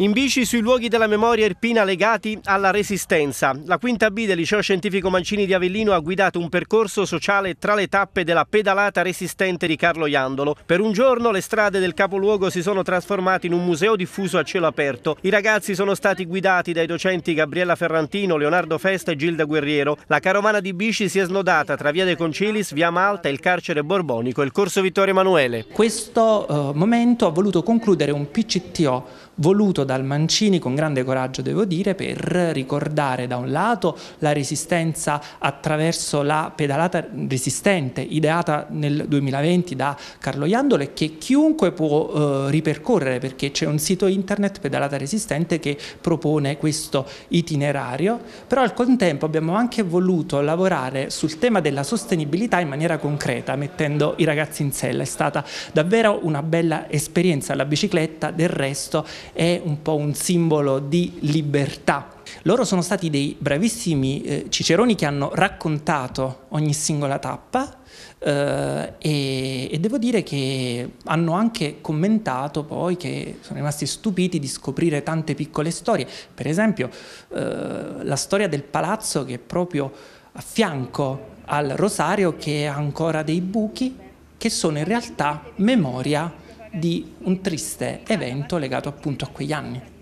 In bici sui luoghi della memoria erpina legati alla resistenza. La quinta B del liceo scientifico Mancini di Avellino ha guidato un percorso sociale tra le tappe della pedalata resistente di Carlo Iandolo. Per un giorno le strade del capoluogo si sono trasformate in un museo diffuso a cielo aperto. I ragazzi sono stati guidati dai docenti Gabriella Ferrantino, Leonardo Festa e Gilda Guerriero. La carovana di bici si è snodata tra via dei Concilis, via Malta, il carcere borbonico e il corso Vittorio Emanuele. Questo uh, momento ha voluto concludere un PCTO voluto dal Mancini con grande coraggio devo dire per ricordare da un lato la resistenza attraverso la pedalata resistente ideata nel 2020 da Carlo Iandolo e che chiunque può eh, ripercorrere perché c'è un sito internet pedalata resistente che propone questo itinerario però al contempo abbiamo anche voluto lavorare sul tema della sostenibilità in maniera concreta mettendo i ragazzi in sella è stata davvero una bella esperienza la bicicletta del resto è un po' un simbolo di libertà. Loro sono stati dei bravissimi eh, ciceroni che hanno raccontato ogni singola tappa eh, e, e, devo dire che hanno anche commentato poi che sono rimasti stupiti di scoprire tante piccole storie. Per esempio eh, la storia del palazzo che è proprio a fianco al rosario che ha ancora dei buchi che sono in realtà memoria di un triste evento legato appunto a quegli anni.